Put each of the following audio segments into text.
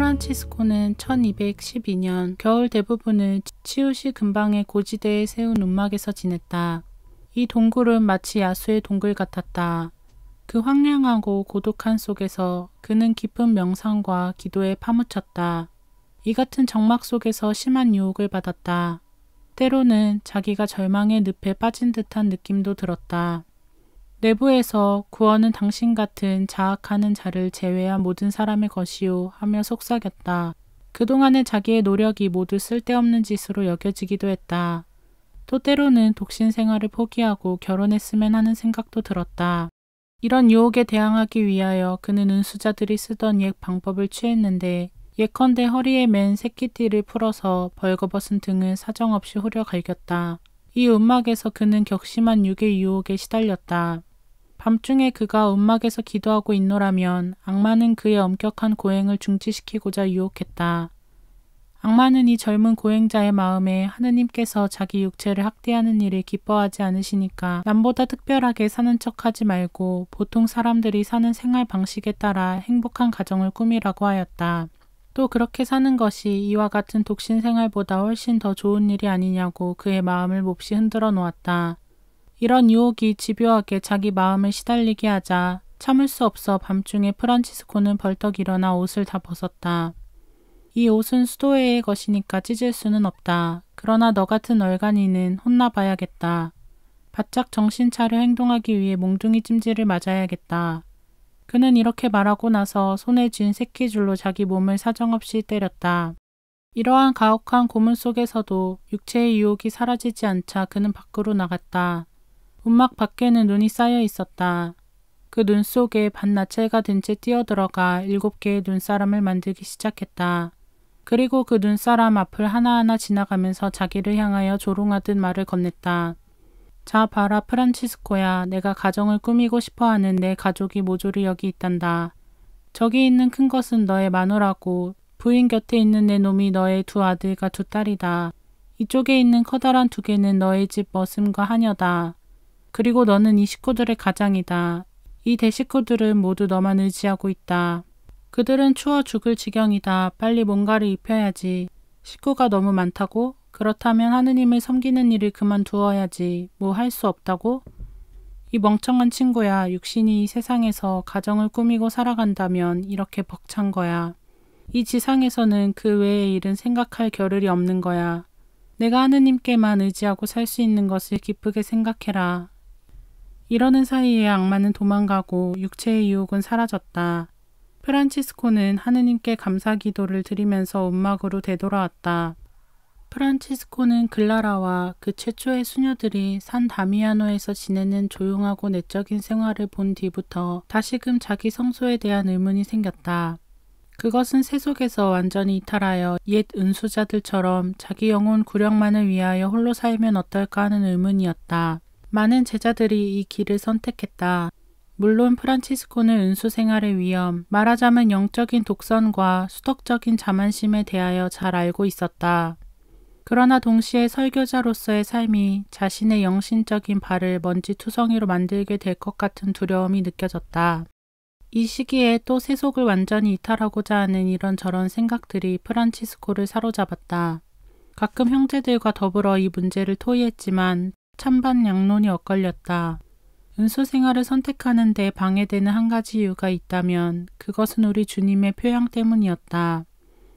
프란치스코는 1212년 겨울 대부분을 치우시 근방의 고지대에 세운 움막에서 지냈다. 이 동굴은 마치 야수의 동굴 같았다. 그 황량하고 고독한 속에서 그는 깊은 명상과 기도에 파묻혔다. 이 같은 정막 속에서 심한 유혹을 받았다. 때로는 자기가 절망의 늪에 빠진 듯한 느낌도 들었다. 내부에서 구원은 당신 같은 자악하는 자를 제외한 모든 사람의 것이요 하며 속삭였다. 그동안의 자기의 노력이 모두 쓸데없는 짓으로 여겨지기도 했다. 또 때로는 독신 생활을 포기하고 결혼했으면 하는 생각도 들었다. 이런 유혹에 대항하기 위하여 그는 은수자들이 쓰던 옛 방법을 취했는데 예컨대 허리에 맨 새끼띠를 풀어서 벌거벗은 등을 사정없이 후려 갈겼다. 이 음악에서 그는 격심한 육의 유혹에 시달렸다. 밤중에 그가 음막에서 기도하고 있노라면 악마는 그의 엄격한 고행을 중지시키고자 유혹했다. 악마는 이 젊은 고행자의 마음에 하느님께서 자기 육체를 학대하는 일을 기뻐하지 않으시니까 남보다 특별하게 사는 척하지 말고 보통 사람들이 사는 생활 방식에 따라 행복한 가정을 꾸미라고 하였다. 또 그렇게 사는 것이 이와 같은 독신 생활보다 훨씬 더 좋은 일이 아니냐고 그의 마음을 몹시 흔들어 놓았다. 이런 유혹이 집요하게 자기 마음을 시달리게 하자 참을 수 없어 밤중에 프란치스코는 벌떡 일어나 옷을 다 벗었다. 이 옷은 수도회의 것이니까 찢을 수는 없다. 그러나 너 같은 얼간이는 혼나봐야겠다. 바짝 정신 차려 행동하기 위해 몽둥이 찜질을 맞아야겠다. 그는 이렇게 말하고 나서 손에 쥔 새끼줄로 자기 몸을 사정없이 때렸다. 이러한 가혹한 고문 속에서도 육체의 유혹이 사라지지 않자 그는 밖으로 나갔다. 움막 밖에는 눈이 쌓여 있었다. 그 눈 속에 반나체가 된 채 뛰어들어가 일곱 개의 눈사람을 만들기 시작했다. 그리고 그 눈사람 앞을 하나하나 지나가면서 자기를 향하여 조롱하듯 말을 건넸다. 자 봐라 프란치스코야 내가 가정을 꾸미고 싶어하는 내 가족이 모조리 여기 있단다. 저기 있는 큰 것은 너의 마누라고 부인 곁에 있는 내 놈이 너의 두 아들과 두 딸이다. 이쪽에 있는 커다란 두 개는 너의 집 머슴과 하녀다. 그리고 너는 이 식구들의 가장이다. 이 대식구들은 모두 너만 의지하고 있다. 그들은 추워 죽을 지경이다. 빨리 뭔가를 입혀야지. 식구가 너무 많다고? 그렇다면 하느님을 섬기는 일을 그만두어야지. 뭐 할 수 없다고? 이 멍청한 친구야. 육신이 이 세상에서 가정을 꾸미고 살아간다면 이렇게 벅찬 거야. 이 지상에서는 그 외의 일은 생각할 겨를이 없는 거야. 내가 하느님께만 의지하고 살 수 있는 것을 기쁘게 생각해라. 이러는 사이에 악마는 도망가고 육체의 유혹은 사라졌다. 프란치스코는 하느님께 감사 기도를 드리면서 음막으로 되돌아왔다. 프란치스코는 글라라와 그 최초의 수녀들이 산 다미아노에서 지내는 조용하고 내적인 생활을 본 뒤부터 다시금 자기 성소에 대한 의문이 생겼다. 그것은 세속에서 완전히 이탈하여 옛 은수자들처럼 자기 영혼 구령만을 위하여 홀로 살면 어떨까 하는 의문이었다. 많은 제자들이 이 길을 선택했다. 물론 프란치스코는 은수 생활의 위험, 말하자면 영적인 독선과 수덕적인 자만심에 대하여 잘 알고 있었다. 그러나 동시에 설교자로서의 삶이 자신의 영신적인 발을 먼지 투성이로 만들게 될 것 같은 두려움이 느껴졌다. 이 시기에 또 세속을 완전히 이탈하고자 하는 이런저런 생각들이 프란치스코를 사로잡았다. 가끔 형제들과 더불어 이 문제를 토의했지만 찬반 양론이 엇갈렸다. 은수 생활을 선택하는 데 방해되는 한 가지 이유가 있다면 그것은 우리 주님의 표양 때문이었다.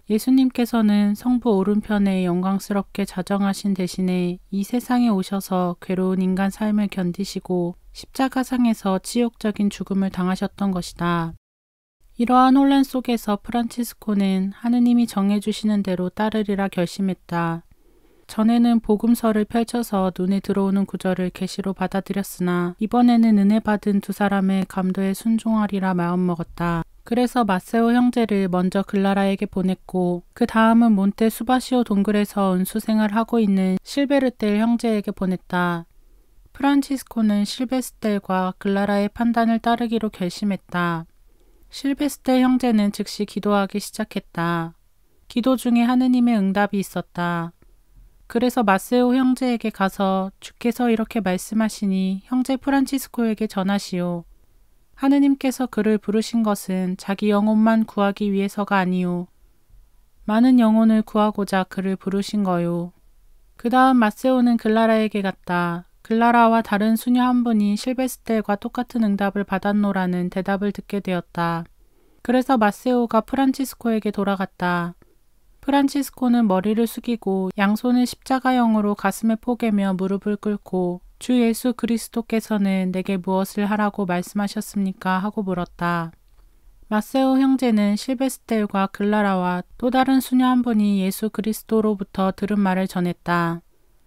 예수님께서는 성부 오른편에 영광스럽게 자정하신 대신에 이 세상에 오셔서 괴로운 인간 삶을 견디시고 십자가상에서 치욕적인 죽음을 당하셨던 것이다. 이러한 혼란 속에서 프란치스코는 하느님이 정해주시는 대로 따르리라 결심했다. 전에는 복음서를 펼쳐서 눈에 들어오는 구절을 계시로 받아들였으나 이번에는 은혜 받은 두 사람의 감도에 순종하리라 마음먹었다. 그래서 마세오 형제를 먼저 글라라에게 보냈고 그 다음은 몬테 수바시오 동굴에서 은수 생활하고 있는 실베르텔 형제에게 보냈다. 프란치스코는 실베스텔과 글라라의 판단을 따르기로 결심했다. 실베스텔 형제는 즉시 기도하기 시작했다. 기도 중에 하느님의 응답이 있었다. 그래서 마세오 형제에게 가서 주께서 이렇게 말씀하시니 형제 프란치스코에게 전하시오. 하느님께서 그를 부르신 것은 자기 영혼만 구하기 위해서가 아니오. 많은 영혼을 구하고자 그를 부르신 거요. 그 다음 마세오는 글라라에게 갔다. 글라라와 다른 수녀 한 분이 실베스텔과 똑같은 응답을 받았노라는 대답을 듣게 되었다. 그래서 마세오가 프란치스코에게 돌아갔다. 프란치스코는 머리를 숙이고 양손을 십자가형으로 가슴에 포개며 무릎을 꿇고 주 예수 그리스도께서는 내게 무엇을 하라고 말씀하셨습니까? 하고 물었다. 마세오 형제는 실베스텔과 글라라와 또 다른 수녀 한 분이 예수 그리스도로부터 들은 말을 전했다.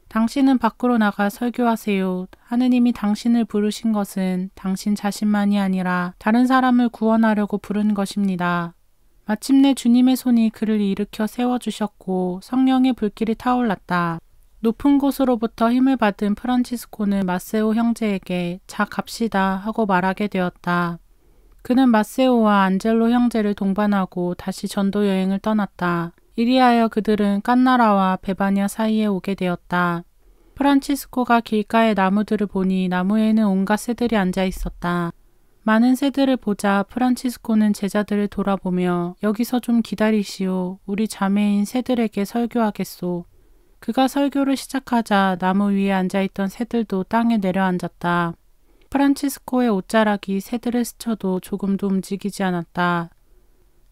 당신은 밖으로 나가 설교하세요. 하느님이 당신을 부르신 것은 당신 자신만이 아니라 다른 사람을 구원하려고 부른 것입니다. 마침내 주님의 손이 그를 일으켜 세워주셨고 성령의 불길이 타올랐다. 높은 곳으로부터 힘을 받은 프란치스코는 마세오 형제에게 자 갑시다 하고 말하게 되었다. 그는 마세오와 안젤로 형제를 동반하고 다시 전도 여행을 떠났다. 이리하여 그들은 깐나라와 베바냐 사이에 오게 되었다. 프란치스코가 길가의 나무들을 보니 나무에는 온갖 새들이 앉아 있었다. 많은 새들을 보자 프란치스코는 제자들을 돌아보며 여기서 좀 기다리시오. 우리 자매인 새들에게 설교하겠소. 그가 설교를 시작하자 나무 위에 앉아있던 새들도 땅에 내려앉았다. 프란치스코의 옷자락이 새들을 스쳐도 조금도 움직이지 않았다.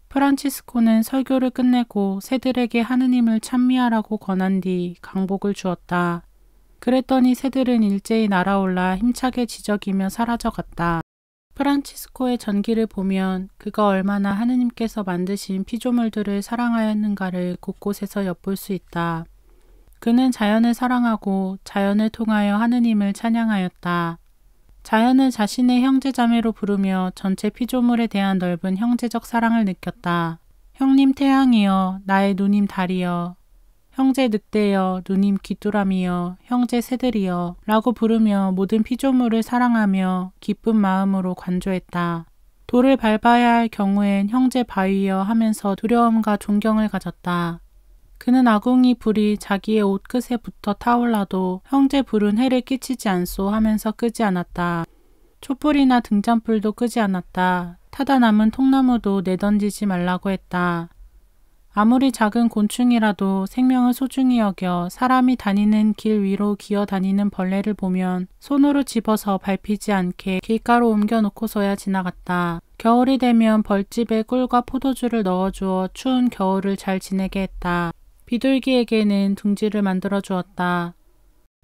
프란치스코는 설교를 끝내고 새들에게 하느님을 찬미하라고 권한 뒤 강복을 주었다. 그랬더니 새들은 일제히 날아올라 힘차게 지저귀며 사라져갔다. 프란치스코의 전기를 보면 그가 얼마나 하느님께서 만드신 피조물들을 사랑하였는가를 곳곳에서 엿볼 수 있다. 그는 자연을 사랑하고 자연을 통하여 하느님을 찬양하였다. 자연을 자신의 형제자매로 부르며 전체 피조물에 대한 넓은 형제적 사랑을 느꼈다. 형님 태양이여, 나의 누님 달이여, 형제 늑대여 누님 귀뚜라미여 형제 새들이여 라고 부르며 모든 피조물을 사랑하며 기쁜 마음으로 관조했다. 돌을 밟아야 할 경우엔 형제 바위여 하면서 두려움과 존경을 가졌다. 그는 아궁이 불이 자기의 옷 끝에 붙어 타올라도 형제 불은 해를 끼치지 않소 하면서 끄지 않았다. 촛불이나 등잔불도 끄지 않았다. 타다 남은 통나무도 내던지지 말라고 했다. 아무리 작은 곤충이라도 생명을 소중히 여겨 사람이 다니는 길 위로 기어 다니는 벌레를 보면 손으로 집어서 밟히지 않게 길가로 옮겨놓고서야 지나갔다. 겨울이 되면 벌집에 꿀과 포도주를 넣어주어 추운 겨울을 잘 지내게 했다. 비둘기에게는 둥지를 만들어 주었다.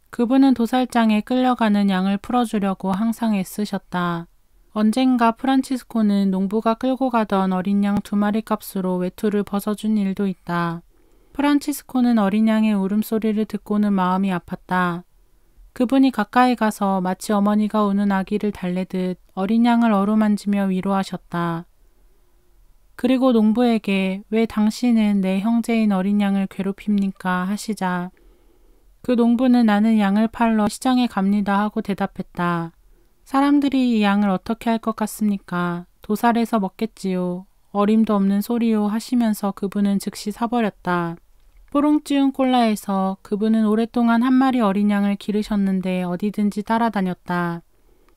그분은 도살장에 끌려가는 양을 풀어주려고 항상 애쓰셨다. 언젠가 프란치스코는 농부가 끌고 가던 어린 양 두 마리 값으로 외투를 벗어준 일도 있다. 프란치스코는 어린 양의 울음소리를 듣고는 마음이 아팠다. 그분이 가까이 가서 마치 어머니가 우는 아기를 달래듯 어린 양을 어루만지며 위로하셨다. 그리고 농부에게 왜 당신은 내 형제인 어린 양을 괴롭힙니까 하시자. 그 농부는 나는 양을 팔러 시장에 갑니다 하고 대답했다. 사람들이 이 양을 어떻게 할 것 같습니까? 도살해서 먹겠지요. 어림도 없는 소리요 하시면서 그분은 즉시 사버렸다. 뽀롱찌운 콜라에서 그분은 오랫동안 한 마리 어린 양을 기르셨는데 어디든지 따라다녔다.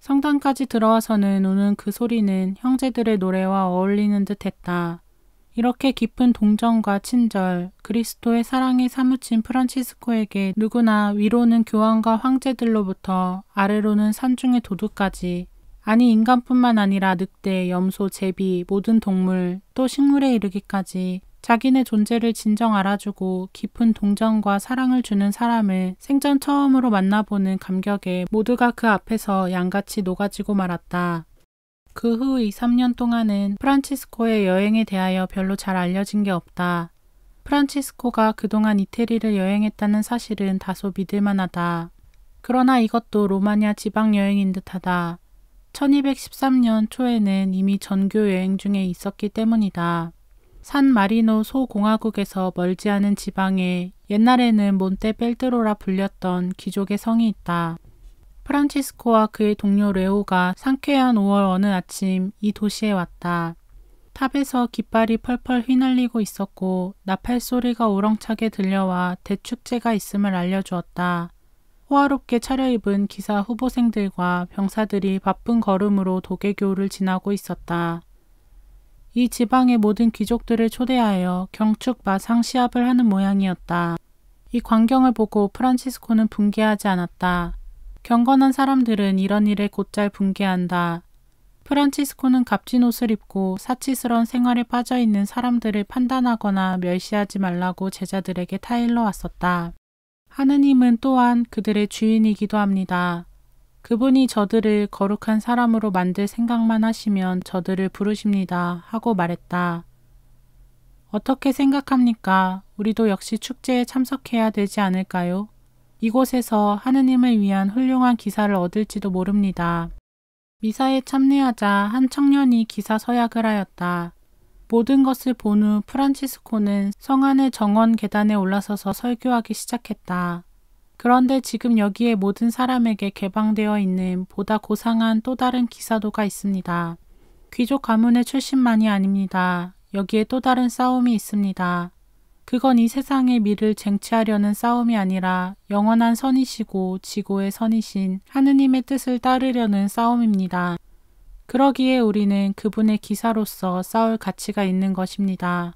성당까지 들어와서는 우는 그 소리는 형제들의 노래와 어울리는 듯 했다. 이렇게 깊은 동정과 친절, 그리스도의 사랑에 사무친 프란치스코에게 누구나 위로는 교황과 황제들로부터 아래로는 산중의 도둑까지 아니 인간뿐만 아니라 늑대, 염소, 제비, 모든 동물, 또 식물에 이르기까지 자기네 존재를 진정 알아주고 깊은 동정과 사랑을 주는 사람을 생전 처음으로 만나보는 감격에 모두가 그 앞에서 양같이 녹아지고 말았다. 그 후의 3년 동안은 프란치스코의 여행에 대하여 별로 잘 알려진 게 없다. 프란치스코가 그동안 이태리를 여행했다는 사실은 다소 믿을만하다. 그러나 이것도 로마냐 지방 여행인 듯하다. 1213년 초에는 이미 전교 여행 중에 있었기 때문이다. 산 마리노 소공화국에서 멀지 않은 지방에 옛날에는 몬테 벨드로라 불렸던 귀족의 성이 있다. 프란치스코와 그의 동료 레오가 상쾌한 5월 어느 아침 이 도시에 왔다. 탑에서 깃발이 펄펄 휘날리고 있었고 나팔 소리가 우렁차게 들려와 대축제가 있음을 알려주었다. 호화롭게 차려입은 기사 후보생들과 병사들이 바쁜 걸음으로 도개교를 지나고 있었다. 이 지방의 모든 귀족들을 초대하여 경축 마상 시합을 하는 모양이었다. 이 광경을 보고 프란치스코는 분개하지 않았다. 경건한 사람들은 이런 일에 곧잘 분개한다. 프란치스코는 값진 옷을 입고 사치스러운 생활에 빠져 있는 사람들을 판단하거나 멸시하지 말라고 제자들에게 타일러 왔었다. 하느님은 또한 그들의 주인이기도 합니다. 그분이 저들을 거룩한 사람으로 만들 생각만 하시면 저들을 부르십니다. 하고 말했다. 어떻게 생각합니까? 우리도 역시 축제에 참석해야 되지 않을까요? 이곳에서 하느님을 위한 훌륭한 기사를 얻을지도 모릅니다. 미사에 참례하자 한 청년이 기사 서약을 하였다. 모든 것을 본 후 프란치스코는 성 안의 정원 계단에 올라서서 설교하기 시작했다. 그런데 지금 여기에 모든 사람에게 개방되어 있는 보다 고상한 또 다른 기사도가 있습니다. 귀족 가문의 출신만이 아닙니다. 여기에 또 다른 싸움이 있습니다. 그건 이 세상의 미를 쟁취하려는 싸움이 아니라 영원한 선이시고 지구의 선이신 하느님의 뜻을 따르려는 싸움입니다. 그러기에 우리는 그분의 기사로서 싸울 가치가 있는 것입니다.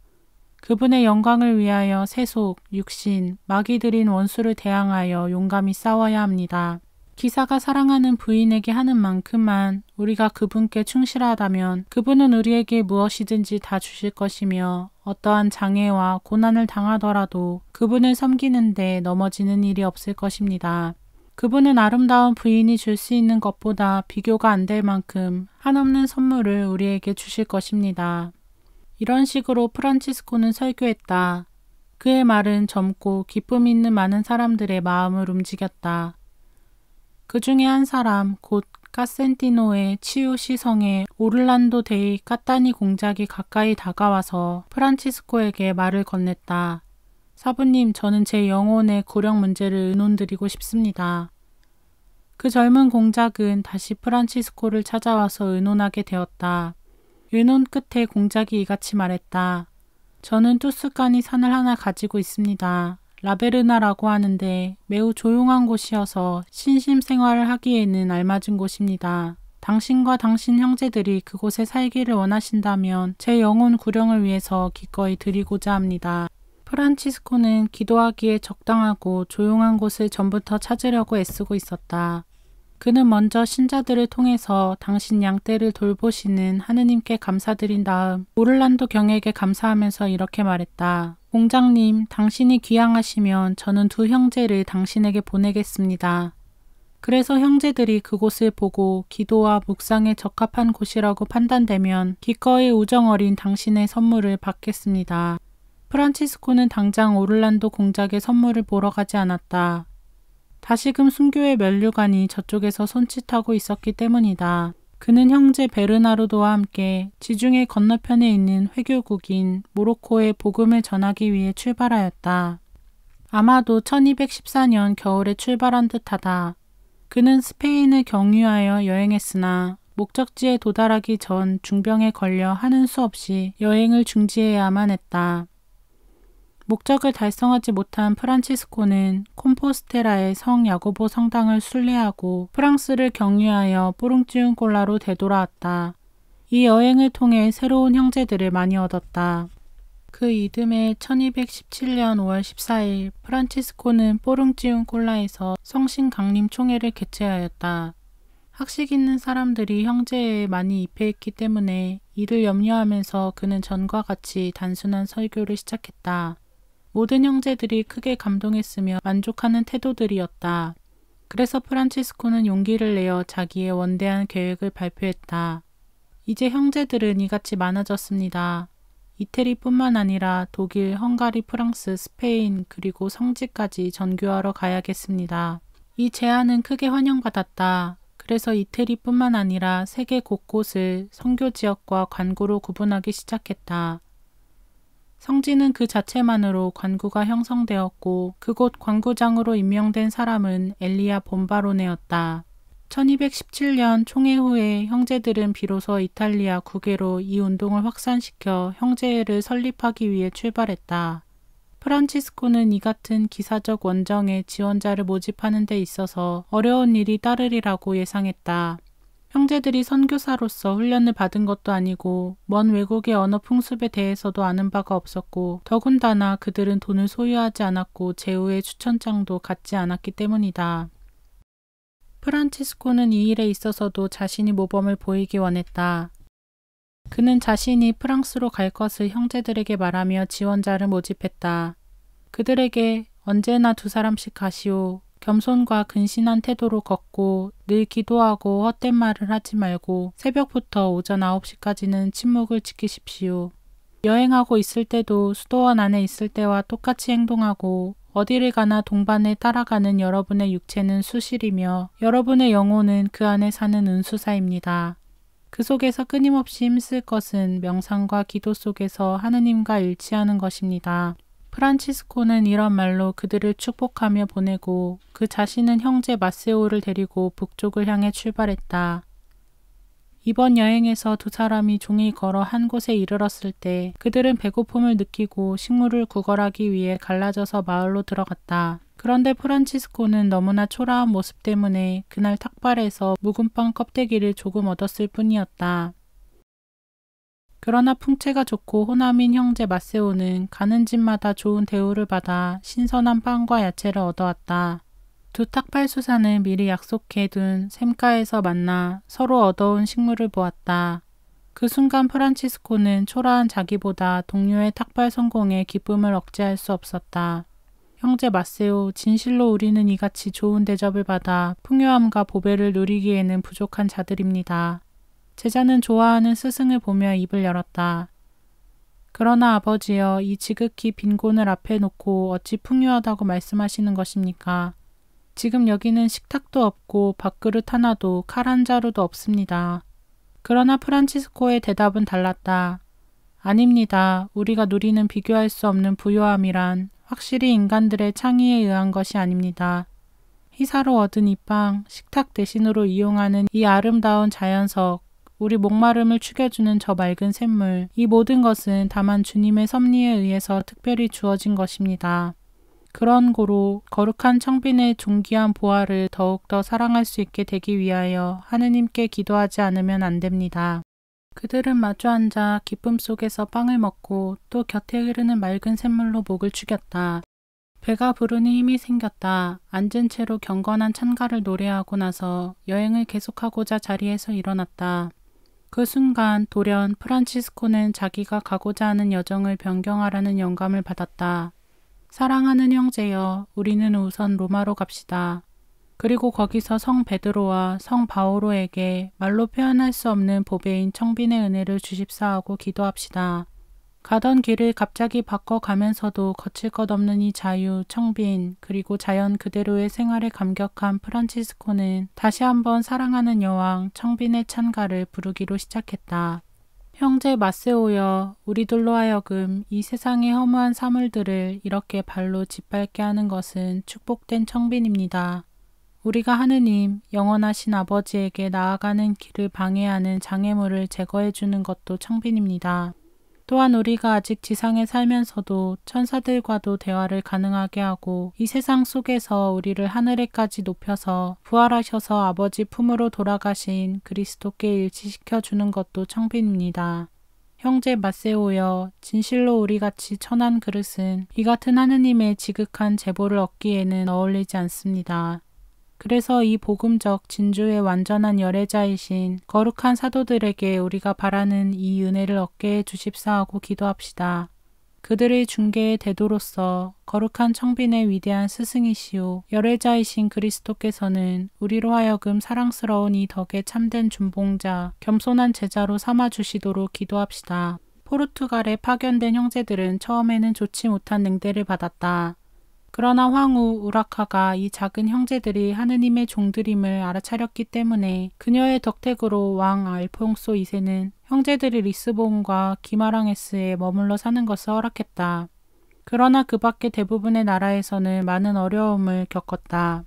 그분의 영광을 위하여 세속, 육신, 마귀들인 원수를 대항하여 용감히 싸워야 합니다. 기사가 사랑하는 부인에게 하는 만큼만 우리가 그분께 충실하다면 그분은 우리에게 무엇이든지 다 주실 것이며 어떠한 장애와 고난을 당하더라도 그분을 섬기는데 넘어지는 일이 없을 것입니다. 그분은 아름다운 부인이 줄 수 있는 것보다 비교가 안 될 만큼 한없는 선물을 우리에게 주실 것입니다. 이런 식으로 프란치스코는 설교했다. 그의 말은 젊고 기쁨 있는 많은 사람들의 마음을 움직였다. 그 중에 한 사람 곧 카센티노의 치유시 성에 오를란도 데이 까따니 공작이 가까이 다가와서 프란치스코에게 말을 건넸다. 사부님, 저는 제 영혼의 고령 문제를 의논드리고 싶습니다. 그 젊은 공작은 다시 프란치스코를 찾아와서 의논하게 되었다. 의논 끝에 공작이 이같이 말했다. 저는 투스카니 산을 하나 가지고 있습니다. 라베르나라고 하는데 매우 조용한 곳이어서 신심 생활을 하기에는 알맞은 곳입니다. 당신과 당신 형제들이 그곳에 살기를 원하신다면 제 영혼 구령을 위해서 기꺼이 드리고자 합니다. 프란치스코는 기도하기에 적당하고 조용한 곳을 전부터 찾으려고 애쓰고 있었다. 그는 먼저 신자들을 통해서 당신 양떼를 돌보시는 하느님께 감사드린 다음 오를란도 경에게 감사하면서 이렇게 말했다. 공장님, 당신이 귀양하시면 저는 두 형제를 당신에게 보내겠습니다. 그래서 형제들이 그곳을 보고 기도와 묵상에 적합한 곳이라고 판단되면 기꺼이 우정 어린 당신의 선물을 받겠습니다. 프란치스코는 당장 오를란도 공작의 선물을 보러 가지 않았다. 다시금 순교의 면류관이 저쪽에서 손짓하고 있었기 때문이다. 그는 형제 베르나르도와 함께 지중해 건너편에 있는 회교국인 모로코에 복음을 전하기 위해 출발하였다. 아마도 1214년 겨울에 출발한 듯하다. 그는 스페인을 경유하여 여행했으나 목적지에 도달하기 전 중병에 걸려 하는 수 없이 여행을 중지해야만 했다. 목적을 달성하지 못한 프란치스코는 콤포스테라의 성 야고보 성당을 순례하고 프랑스를 경유하여 뽀롱지운골라로 되돌아왔다. 이 여행을 통해 새로운 형제들을 많이 얻었다. 그 이듬해 1217년 5월 14일 프란치스코는 뽀릉지운콜라에서 성신 강림 총회를 개최하였다. 학식 있는 사람들이 형제에 많이 입회했기 때문에 이를 염려하면서 그는 전과 같이 단순한 설교를 시작했다. 모든 형제들이 크게 감동했으며 만족하는 태도들이었다. 그래서 프란치스코는 용기를 내어 자기의 원대한 계획을 발표했다. 이제 형제들은 이같이 많아졌습니다. 이태리뿐만 아니라 독일, 헝가리, 프랑스, 스페인 그리고 성지까지 전교하러 가야겠습니다. 이 제안은 크게 환영받았다. 그래서 이태리뿐만 아니라 세계 곳곳을 선교 지역과 관고로 구분하기 시작했다. 성지는 그 자체만으로 관구가 형성되었고 그곳 관구장으로 임명된 사람은 엘리야 본바로네였다. 1217년 총회 후에 형제들은 비로소 이탈리아 국외로 이 운동을 확산시켜 형제회를 설립하기 위해 출발했다. 프란치스코는 이 같은 기사적 원정의 지원자를 모집하는 데 있어서 어려운 일이 따르리라고 예상했다. 형제들이 선교사로서 훈련을 받은 것도 아니고 먼 외국의 언어 풍습에 대해서도 아는 바가 없었고 더군다나 그들은 돈을 소유하지 않았고 제후의 추천장도 갖지 않았기 때문이다. 프란치스코는 이 일에 있어서도 자신이 모범을 보이기 원했다. 그는 자신이 프랑스로 갈 것을 형제들에게 말하며 지원자를 모집했다. 그들에게 언제나 두 사람씩 가시오. 겸손과 근신한 태도로 걷고 늘 기도하고 헛된 말을 하지 말고 새벽부터 오전 9시까지는 침묵을 지키십시오. 여행하고 있을 때도 수도원 안에 있을 때와 똑같이 행동하고 어디를 가나 동반에 따라가는 여러분의 육체는 수실이며 여러분의 영혼은 그 안에 사는 은수사입니다. 그 속에서 끊임없이 힘쓸 것은 명상과 기도 속에서 하느님과 일치하는 것입니다. 프란치스코는 이런 말로 그들을 축복하며 보내고 그 자신은 형제 마세오를 데리고 북쪽을 향해 출발했다. 이번 여행에서 두 사람이 종이 걸어 한 곳에 이르렀을 때 그들은 배고픔을 느끼고 식물을 구걸하기 위해 갈라져서 마을로 들어갔다. 그런데 프란치스코는 너무나 초라한 모습 때문에 그날 탁발에서 묵은빵 껍데기를 조금 얻었을 뿐이었다. 그러나 풍채가 좋고 호남인 형제 마세오는 가는 집마다 좋은 대우를 받아 신선한 빵과 야채를 얻어왔다. 두 탁발수사는 미리 약속해둔 샘가에서 만나 서로 얻어온 식물을 보았다. 그 순간 프란치스코는 초라한 자기보다 동료의 탁발 성공에 기쁨을 억제할 수 없었다. 형제 마세오, 진실로 우리는 이같이 좋은 대접을 받아 풍요함과 보배를 누리기에는 부족한 자들입니다. 제자는 좋아하는 스승을 보며 입을 열었다. 그러나 아버지여 이 지극히 빈곤을 앞에 놓고 어찌 풍요하다고 말씀하시는 것입니까? 지금 여기는 식탁도 없고 밥그릇 하나도 칼 한 자루도 없습니다. 그러나 프란치스코의 대답은 달랐다. 아닙니다. 우리가 누리는 비교할 수 없는 부요함이란 확실히 인간들의 창의에 의한 것이 아닙니다. 희사로 얻은 이 빵, 식탁 대신으로 이용하는 이 아름다운 자연석, 우리 목마름을 축여주는 저 맑은 샘물, 이 모든 것은 다만 주님의 섭리에 의해서 특별히 주어진 것입니다. 그런 고로 거룩한 청빈의 존귀한 보화를 더욱더 사랑할 수 있게 되기 위하여 하느님께 기도하지 않으면 안 됩니다. 그들은 마주 앉아 기쁨 속에서 빵을 먹고 또 곁에 흐르는 맑은 샘물로 목을 축였다. 배가 부르니 힘이 생겼다. 앉은 채로 경건한 찬가를 노래하고 나서 여행을 계속하고자 자리에서 일어났다. 그 순간 돌연 프란치스코는 자기가 가고자 하는 여정을 변경하라는 영감을 받았다. 사랑하는 형제여, 우리는 우선 로마로 갑시다. 그리고 거기서 성 베드로와 성 바오로에게 말로 표현할 수 없는 보배인 청빈의 은혜를 주십사하고 기도합시다. 가던 길을 갑자기 바꿔가면서도 거칠 것 없는 이 자유, 청빈, 그리고 자연 그대로의 생활에 감격한 프란치스코는 다시 한번 사랑하는 여왕 청빈의 찬가를 부르기로 시작했다. 형제 마세오여, 우리둘로 하여금 이 세상의 허무한 사물들을 이렇게 발로 짓밟게 하는 것은 축복된 청빈입니다. 우리가 하느님, 영원하신 아버지에게 나아가는 길을 방해하는 장애물을 제거해 주는 것도 청빈입니다. 또한 우리가 아직 지상에 살면서도 천사들과도 대화를 가능하게 하고 이 세상 속에서 우리를 하늘에까지 높여서 부활하셔서 아버지 품으로 돌아가신 그리스도께 일치시켜 주는 것도 청빈입니다. 형제 마세오여 진실로 우리 같이 천한 그릇은 이 같은 하느님의 지극한 제보를 얻기에는 어울리지 않습니다. 그래서 이 복음적 진주의 완전한 열애자이신 거룩한 사도들에게 우리가 바라는 이 은혜를 얻게 주십사하고 기도합시다. 그들의 중계의 대도로서 거룩한 청빈의 위대한 스승이시오 열애자이신 그리스도께서는 우리로 하여금 사랑스러운 이덕에 참된 준봉자 겸손한 제자로 삼아주시도록 기도합시다. 포르투갈에 파견된 형제들은 처음에는 좋지 못한 냉대를 받았다. 그러나 황후 우라카가 이 작은 형제들이 하느님의 종들임을 알아차렸기 때문에 그녀의 덕택으로 왕 알폰소 2세는 형제들이 리스본과 기마랑에스에 머물러 사는 것을 허락했다. 그러나 그밖에 대부분의 나라에서는 많은 어려움을 겪었다.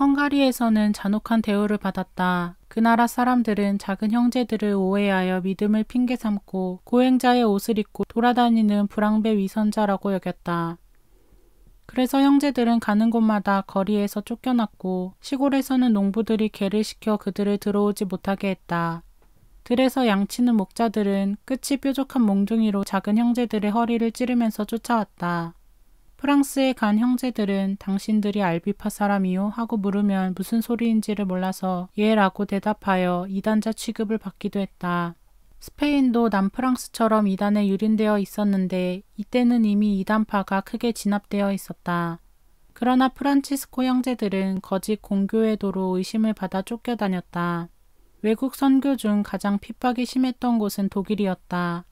헝가리에서는 잔혹한 대우를 받았다. 그 나라 사람들은 작은 형제들을 오해하여 믿음을 핑계 삼고 고행자의 옷을 입고 돌아다니는 불황배 위선자라고 여겼다. 그래서 형제들은 가는 곳마다 거리에서 쫓겨났고 시골에서는 농부들이 개를 시켜 그들을 들어오지 못하게 했다. 들에서 양치는 목자들은 끝이 뾰족한 몽둥이로 작은 형제들의 허리를 찌르면서 쫓아왔다. 프랑스에 간 형제들은 당신들이 알비파 사람이요? 하고 물으면 무슨 소리인지를 몰라서 예라고 대답하여 이단자 취급을 받기도 했다. 스페인도 남프랑스처럼 이단에 유린되어 있었는데 이때는 이미 이단파가 크게 진압되어 있었다. 그러나 프란치스코 형제들은 거짓 공교의 도로 의심을 받아 쫓겨다녔다. 외국 선교 중 가장 핍박이 심했던 곳은 독일이었다.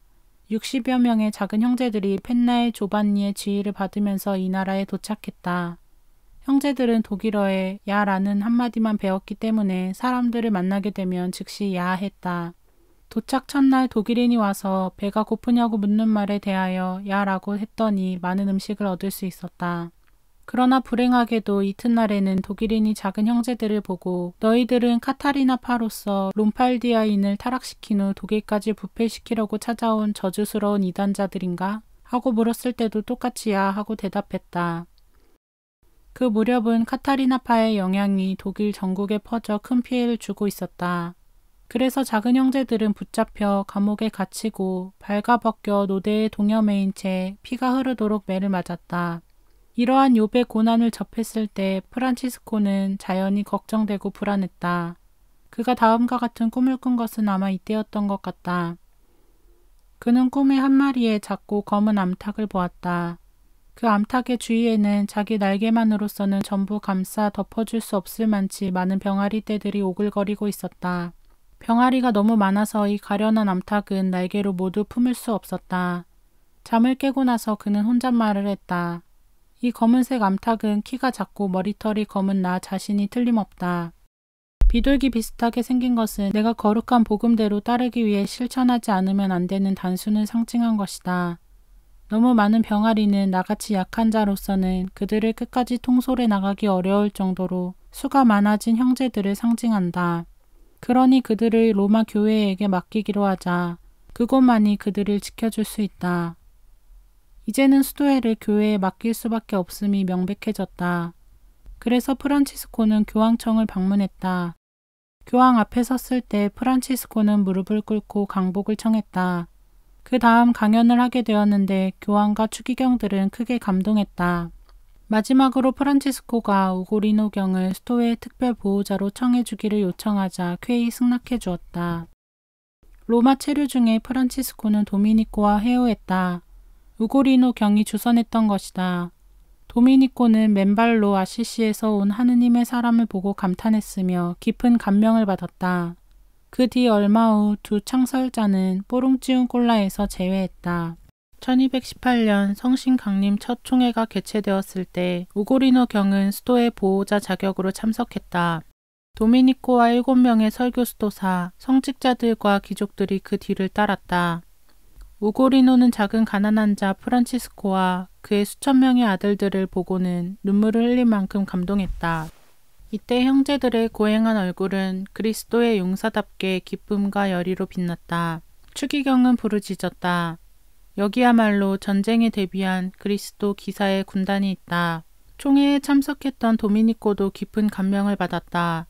60여 명의 작은 형제들이 펜나의 조반니의 지휘를 받으면서 이 나라에 도착했다. 형제들은 독일어에 야라는 한마디만 배웠기 때문에 사람들을 만나게 되면 즉시 야했다. 도착 첫날 독일인이 와서 배가 고프냐고 묻는 말에 대하여 야 라고 했더니 많은 음식을 얻을 수 있었다. 그러나 불행하게도 이튿날에는 독일인이 작은 형제들을 보고 너희들은 카타리나 파로서 롬팔디아인을 타락시킨 후 독일까지 부패시키려고 찾아온 저주스러운 이단자들인가? 하고 물었을 때도 똑같이야 하고 대답했다. 그 무렵은 카타리나파의 영향이 독일 전국에 퍼져 큰 피해를 주고 있었다. 그래서 작은 형제들은 붙잡혀 감옥에 갇히고 발가벗겨 노대에 동여매인 채 피가 흐르도록 매를 맞았다. 이러한 요배 고난을 접했을 때 프란치스코는 자연히 걱정되고 불안했다. 그가 다음과 같은 꿈을 꾼 것은 아마 이때였던 것 같다. 그는 꿈의 한 마리의 작고 검은 암탉을 보았다. 그 암탉의 주위에는 자기 날개만으로서는 전부 감싸 덮어줄 수 없을 만치 많은 병아리 떼들이 오글거리고 있었다. 병아리가 너무 많아서 이 가련한 암탉은 날개로 모두 품을 수 없었다. 잠을 깨고 나서 그는 혼잣말을 했다. 이 검은색 암탉은 키가 작고 머리털이 검은 나 자신이 틀림없다. 비둘기 비슷하게 생긴 것은 내가 거룩한 복음대로 따르기 위해 실천하지 않으면 안 되는 단순을 상징한 것이다. 너무 많은 병아리는 나같이 약한 자로서는 그들을 끝까지 통솔해 나가기 어려울 정도로 수가 많아진 형제들을 상징한다. 그러니 그들을 로마 교회에게 맡기기로 하자. 그것만이 그들을 지켜줄 수 있다. 이제는 수도회를 교회에 맡길 수밖에 없음이 명백해졌다. 그래서 프란치스코는 교황청을 방문했다. 교황 앞에 섰을 때 프란치스코는 무릎을 꿇고 강복을 청했다. 그 다음 강연을 하게 되었는데 교황과 추기경들은 크게 감동했다. 마지막으로 프란치스코가 우고리노경을 스토의 특별 보호자로 청해주기를 요청하자 쾌히 승낙해 주었다. 로마 체류 중에 프란치스코는 도미니코와 해오했다. 우고리노 경이 주선했던 것이다. 도미니코는 맨발로 아시시에서 온 하느님의 사람을 보고 감탄했으며 깊은 감명을 받았다. 그 뒤 얼마 후 두 창설자는 뽀롱치운 꼴라에서 제외했다. 1218년 성신강림 첫 총회가 개최되었을 때 우고리노 경은 수도의 보호자 자격으로 참석했다. 도미니코와 7명의 설교 수도사, 성직자들과 귀족들이 그 뒤를 따랐다. 우고리노는 작은 가난한 자 프란치스코와 그의 수천 명의 아들들을 보고는 눈물을 흘릴 만큼 감동했다. 이때 형제들의 고행한 얼굴은 그리스도의 용사답게 기쁨과 열의로 빛났다. 추기경은 부르짖었다. 여기야말로 전쟁에 대비한 그리스도 기사의 군단이 있다. 총회에 참석했던 도미니코도 깊은 감명을 받았다.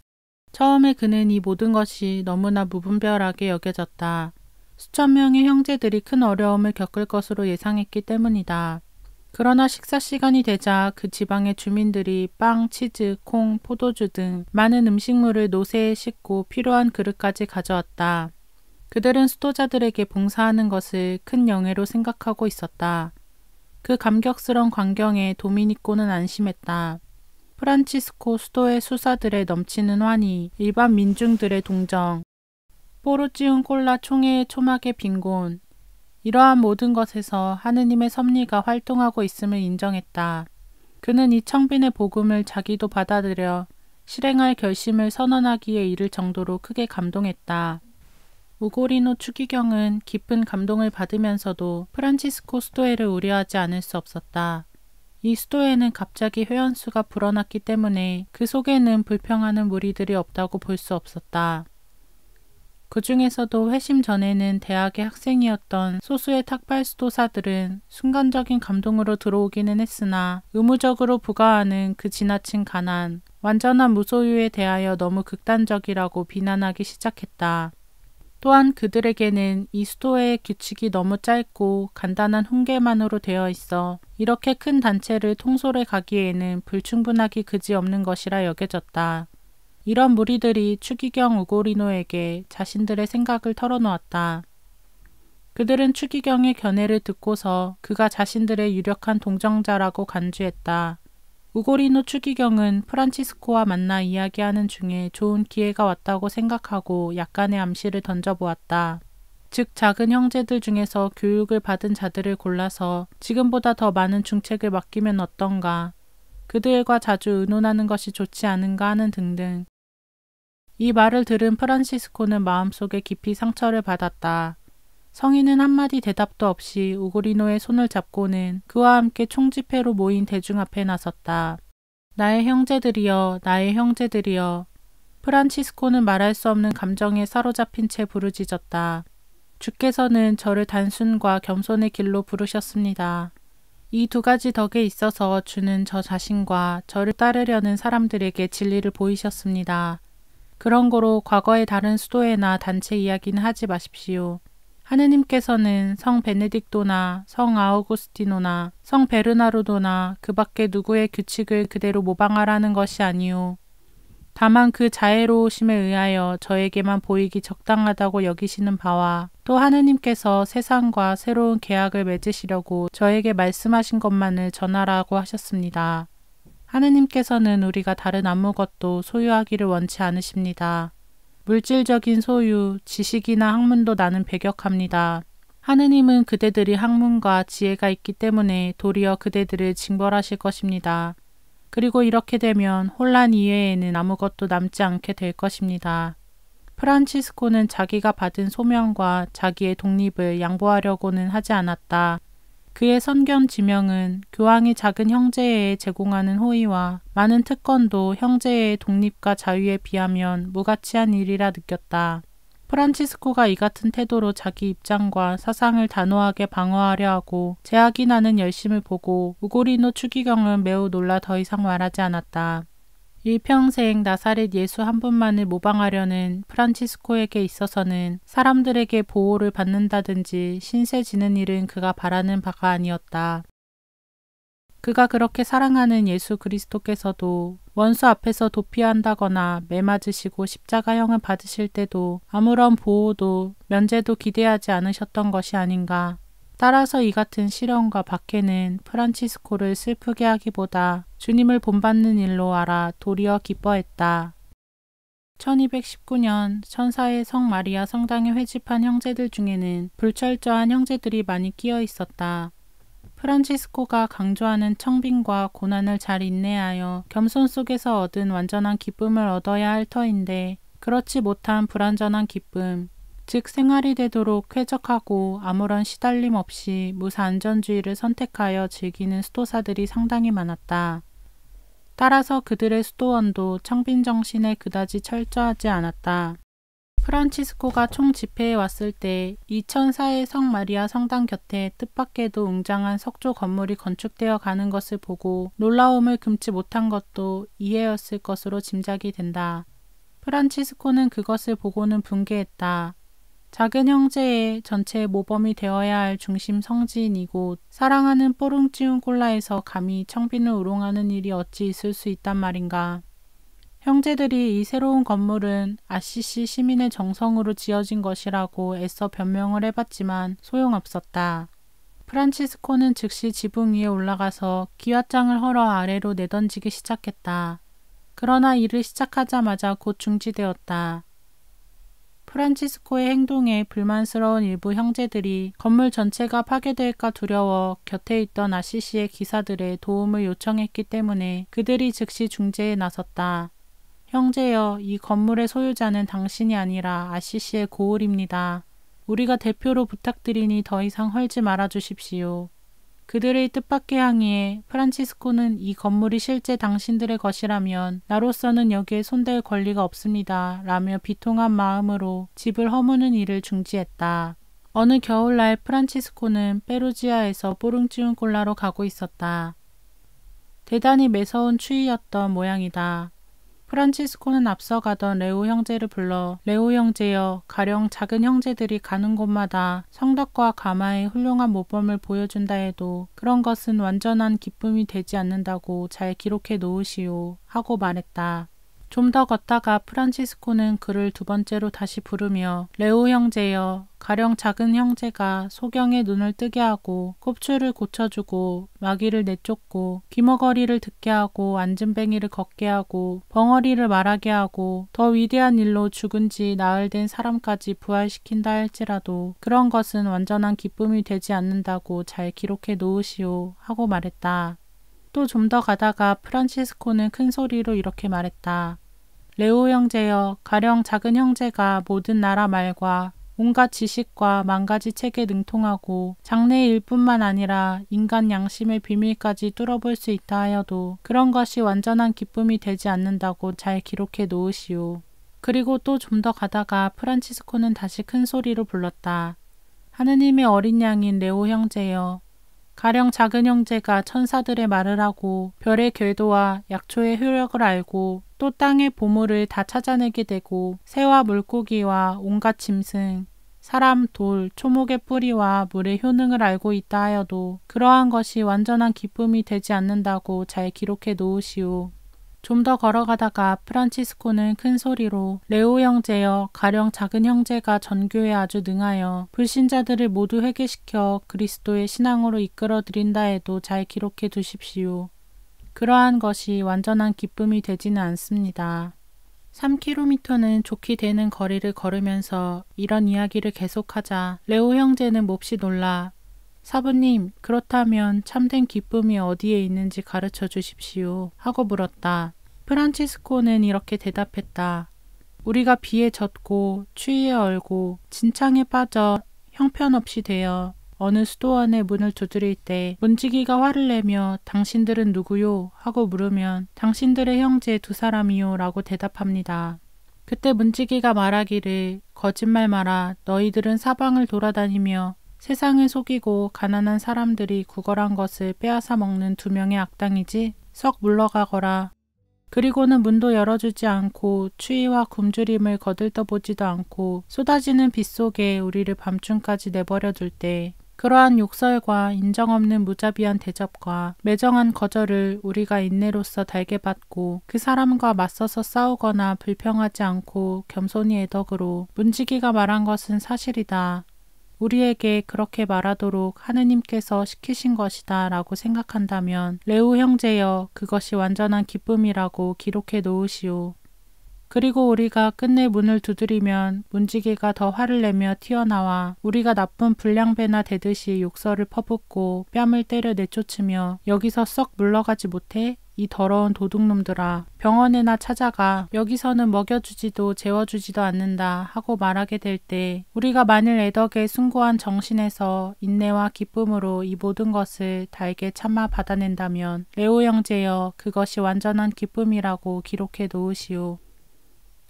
처음에 그는 이 모든 것이 너무나 무분별하게 여겨졌다. 수천 명의 형제들이 큰 어려움을 겪을 것으로 예상했기 때문이다. 그러나 식사 시간이 되자 그 지방의 주민들이 빵, 치즈, 콩, 포도주 등 많은 음식물을 노새에 싣고 필요한 그릇까지 가져왔다. 그들은 수도자들에게 봉사하는 것을 큰 영예로 생각하고 있었다. 그감격스러운 광경에 도미니코는 안심했다. 프란치스코 수도의 수사들의 넘치는 환희, 일반 민중들의 동정, 포르지운 콜라 총회의 초막의 빈곤, 이러한 모든 것에서 하느님의 섭리가 활동하고 있음을 인정했다. 그는 이 청빈의 복음을 자기도 받아들여 실행할 결심을 선언하기에 이를 정도로 크게 감동했다. 우고리노 추기경은 깊은 감동을 받으면서도 프란치스코 스토에를 우려하지 않을 수 없었다. 이 수도에는 갑자기 회원수가 불어났기 때문에 그 속에는 불평하는 무리들이 없다고 볼 수 없었다. 그 중에서도 회심 전에는 대학의 학생이었던 소수의 탁발 수도사들은 순간적인 감동으로 들어오기는 했으나 의무적으로 부과하는 그 지나친 가난, 완전한 무소유에 대하여 너무 극단적이라고 비난하기 시작했다. 또한 그들에게는 이 수도의 규칙이 너무 짧고 간단한 훈계만으로 되어 있어 이렇게 큰 단체를 통솔해 가기에는 불충분하기 그지없는 것이라 여겨졌다. 이런 무리들이 추기경 우고리노에게 자신들의 생각을 털어놓았다. 그들은 추기경의 견해를 듣고서 그가 자신들의 유력한 동정자라고 간주했다. 우고리노 추기경은 프란치스코와 만나 이야기하는 중에 좋은 기회가 왔다고 생각하고 약간의 암시를 던져보았다. 즉 작은 형제들 중에서 교육을 받은 자들을 골라서 지금보다 더 많은 중책을 맡기면 어떤가, 그들과 자주 의논하는 것이 좋지 않은가 하는 등등. 이 말을 들은 프란시스코는 마음속에 깊이 상처를 받았다. 성인은 한마디 대답도 없이 우고리노의 손을 잡고는 그와 함께 총집회로 모인 대중 앞에 나섰다. 나의 형제들이여, 나의 형제들이여. 프란치스코는 말할 수 없는 감정에 사로잡힌 채 부르짖었다. 주께서는 저를 단순과 겸손의 길로 부르셨습니다. 이 두 가지 덕에 있어서 주는 저 자신과 저를 따르려는 사람들에게 진리를 보이셨습니다. 그런 거로 과거의 다른 수도회나 단체 이야기는 하지 마십시오. 하느님께서는 성베네딕도나성 아우구스티노나 성 베르나르도나 그 밖에 누구의 규칙을 그대로 모방하라는 것이 아니오 다만 그 자애로우심에 의하여 저에게만 보이기 적당하다고 여기시는 바와 또 하느님께서 세상과 새로운 계약을 맺으시려고 저에게 말씀하신 것만을 전하라고 하셨습니다. 하느님께서는 우리가 다른 아무것도 소유하기를 원치 않으십니다. 물질적인 소유, 지식이나 학문도 나는 배격합니다. 하느님은 그대들이 학문과 지혜가 있기 때문에 도리어 그대들을 징벌하실 것입니다. 그리고 이렇게 되면 혼란 이외에는 아무것도 남지 않게 될 것입니다. 프란치스코는 자기가 받은 소명과 자기의 독립을 양보하려고는 하지 않았다. 그의 선견 지명은 교황이 작은 형제에 제공하는 호의와 많은 특권도 형제의 독립과 자유에 비하면 무가치한 일이라 느꼈다. 프란치스코가 이 같은 태도로 자기 입장과 사상을 단호하게 방어하려 하고 제약이 나는 열심을 보고 우고리노 추기경은 매우 놀라 더 이상 말하지 않았다. 일평생 나사렛 예수 한 분만을 모방하려는 프란치스코에게 있어서는 사람들에게 보호를 받는다든지 신세 지는 일은 그가 바라는 바가 아니었다. 그가 그렇게 사랑하는 예수 그리스도께서도 원수 앞에서 도피한다거나 매맞으시고 십자가형을 받으실 때도 아무런 보호도 면제도 기대하지 않으셨던 것이 아닌가. 따라서 이 같은 시련과 박해는 프란치스코를 슬프게 하기보다 주님을 본받는 일로 알아 도리어 기뻐했다. 1219년 천사의 성 마리아 성당에 회집한 형제들 중에는 불철저한 형제들이 많이 끼어 있었다. 프란치스코가 강조하는 청빈과 고난을 잘 인내하여 겸손 속에서 얻은 완전한 기쁨을 얻어야 할 터인데 그렇지 못한 불완전한 기쁨, 즉 생활이 되도록 쾌적하고 아무런 시달림 없이 무사 안전주의를 선택하여 즐기는 수도사들이 상당히 많았다. 따라서 그들의 수도원도 청빈 정신에 그다지 철저하지 않았다. 프란치스코가 총 집회에 왔을 때 2004의 성 마리아 성당 곁에 뜻밖에도 웅장한 석조 건물이 건축되어 가는 것을 보고 놀라움을 금치 못한 것도 이해였을 것으로 짐작이 된다. 프란치스코는 그것을 보고는 붕괴했다 작은 형제의 전체 모범이 되어야 할 중심 성지인 이곳, 사랑하는 뽀룽지운 콜라에서 감히 청빈을 우롱하는 일이 어찌 있을 수 있단 말인가. 형제들이 이 새로운 건물은 아시시 시민의 정성으로 지어진 것이라고 애써 변명을 해봤지만 소용없었다. 프란치스코는 즉시 지붕 위에 올라가서 기와장을 헐어 아래로 내던지기 시작했다. 그러나 일을 시작하자마자 곧 중지되었다. 프란치스코의 행동에 불만스러운 일부 형제들이 건물 전체가 파괴될까 두려워 곁에 있던 아시시의 기사들의 도움을 요청했기 때문에 그들이 즉시 중재에 나섰다. 형제여, 이 건물의 소유자는 당신이 아니라 아시시의 고을입니다. 우리가 대표로 부탁드리니 더 이상 헐지 말아 주십시오. 그들의 뜻밖의 항의에 프란치스코는 이 건물이 실제 당신들의 것이라면 나로서는 여기에 손댈 권리가 없습니다. 라며 비통한 마음으로 집을 허무는 일을 중지했다. 어느 겨울날 프란치스코는 페루지아에서 뽀릉지운 골라로 가고 있었다. 대단히 매서운 추위였던 모양이다. 프란치스코는 앞서가던 레오 형제를 불러 레오 형제여 가령 작은 형제들이 가는 곳마다 성덕과 가마의 훌륭한 모범을 보여준다 해도 그런 것은 완전한 기쁨이 되지 않는다고 잘 기록해 놓으시오 하고 말했다. 좀더 걷다가 프란치스코는 그를 두 번째로 다시 부르며 레오 형제여 가령 작은 형제가 소경의 눈을 뜨게 하고 꼽추를 고쳐주고 마귀를 내쫓고 귀머거리를 듣게 하고 앉은뱅이를 걷게 하고 벙어리를 말하게 하고 더 위대한 일로 죽은 지 나흘 된 사람까지 부활시킨다 할지라도 그런 것은 완전한 기쁨이 되지 않는다고 잘 기록해 놓으시오 하고 말했다. 또 좀 더 가다가 프란치스코는 큰 소리로 이렇게 말했다. 레오 형제여 가령 작은 형제가 모든 나라 말과 온갖 지식과 망가지 책에 능통하고 장래 일뿐만 아니라 인간 양심의 비밀까지 뚫어볼 수 있다 하여도 그런 것이 완전한 기쁨이 되지 않는다고 잘 기록해 놓으시오. 그리고 또 좀 더 가다가 프란치스코는 다시 큰 소리로 불렀다. 하느님의 어린 양인 레오 형제여 가령 작은 형제가 천사들의 말을 하고 별의 궤도와 약초의 효력을 알고 또 땅의 보물을 다 찾아내게 되고 새와 물고기와 온갖 짐승, 사람, 돌, 초목의 뿌리와 물의 효능을 알고 있다 하여도 그러한 것이 완전한 기쁨이 되지 않는다고 잘 기록해 놓으시오. 좀더 걸어가다가 프란치스코는 큰 소리로 레오 형제여 가령 작은 형제가 전교에 아주 능하여 불신자들을 모두 회개시켜 그리스도의 신앙으로 이끌어드린다 해도 잘 기록해 두십시오. 그러한 것이 완전한 기쁨이 되지는 않습니다. 3km는 좋게 되는 거리를 걸으면서 이런 이야기를 계속하자 레오 형제는 몹시 놀라 사부님, 그렇다면 참된 기쁨이 어디에 있는지 가르쳐 주십시오. 하고 물었다. 프란치스코는 이렇게 대답했다. 우리가 비에 젖고 추위에 얼고 진창에 빠져 형편없이 되어 어느 수도원의 문을 두드릴 때 문지기가 화를 내며 당신들은 누구요? 하고 물으면 당신들의 형제 두 사람이요 라고 대답합니다. 그때 문지기가 말하기를 거짓말 마라 너희들은 사방을 돌아다니며 세상을 속이고 가난한 사람들이 구걸한 것을 빼앗아 먹는 두 명의 악당이지 석 물러가거라. 그리고는 문도 열어주지 않고 추위와 굶주림을 거들떠보지도 않고 쏟아지는 빗속에 우리를 밤중까지 내버려 둘 때 그러한 욕설과 인정 없는 무자비한 대접과 매정한 거절을 우리가 인내로서 달게 받고 그 사람과 맞서서 싸우거나 불평하지 않고 겸손히 애덕으로 문지기가 말한 것은 사실이다. 우리에게 그렇게 말하도록 하느님께서 시키신 것이다 라고 생각한다면 레오 형제여 그것이 완전한 기쁨이라고 기록해 놓으시오. 그리고 우리가 끝내 문을 두드리면 문지개가더 화를 내며 튀어나와 우리가 나쁜 불량배나 되듯이 욕설을 퍼붓고 뺨을 때려 내쫓으며 여기서 썩 물러가지 못해 이 더러운 도둑놈들아 병원에나 찾아가 여기서는 먹여주지도 재워주지도 않는다 하고 말하게 될 때 우리가 만일 애덕의 숭고한 정신에서 인내와 기쁨으로 이 모든 것을 달게 참아 받아낸다면 레오 형제여 그것이 완전한 기쁨이라고 기록해 놓으시오.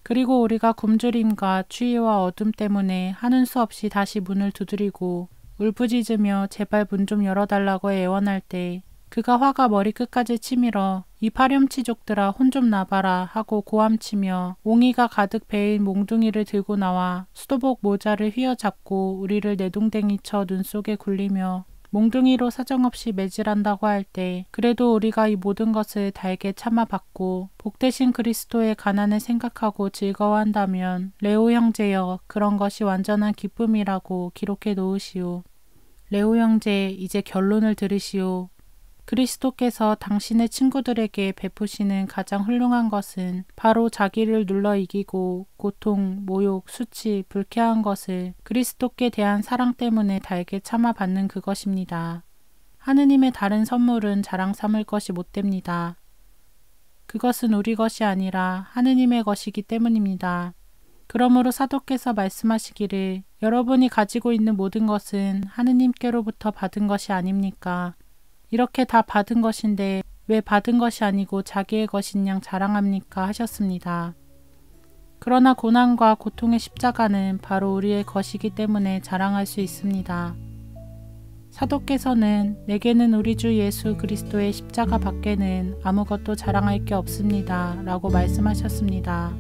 그리고 우리가 굶주림과 추위와 어둠 때문에 하는 수 없이 다시 문을 두드리고 울부짖으며 제발 문 좀 열어달라고 애원할 때 그가 화가 머리끝까지 치밀어 이 파렴치족들아 혼 좀 나봐라 하고 고함치며 옹이가 가득 베인 몽둥이를 들고 나와 수도복 모자를 휘어잡고 우리를 내동댕이쳐 눈속에 굴리며 몽둥이로 사정없이 매질한다고 할 때 그래도 우리가 이 모든 것을 달게 참아봤고 복되신 그리스도의 가난을 생각하고 즐거워한다면 레오 형제여 그런 것이 완전한 기쁨이라고 기록해 놓으시오. 레오 형제 이제 결론을 들으시오. 그리스도께서 당신의 친구들에게 베푸시는 가장 훌륭한 것은 바로 자기를 눌러 이기고 고통, 모욕, 수치, 불쾌한 것을 그리스도께 대한 사랑 때문에 달게 참아받는 그것입니다. 하느님의 다른 선물은 자랑 삼을 것이 못됩니다. 그것은 우리 것이 아니라 하느님의 것이기 때문입니다. 그러므로 사도께서 말씀하시기를 여러분이 가지고 있는 모든 것은 하느님께로부터 받은 것이 아닙니까? 이렇게 다 받은 것인데 왜 받은 것이 아니고 자기의 것인 양 자랑합니까 하셨습니다. 그러나 고난과 고통의 십자가는 바로 우리의 것이기 때문에 자랑할 수 있습니다. 사도께서는 내게는 우리 주 예수 그리스도의 십자가 밖에는 아무것도 자랑할 게 없습니다. 라고 말씀하셨습니다.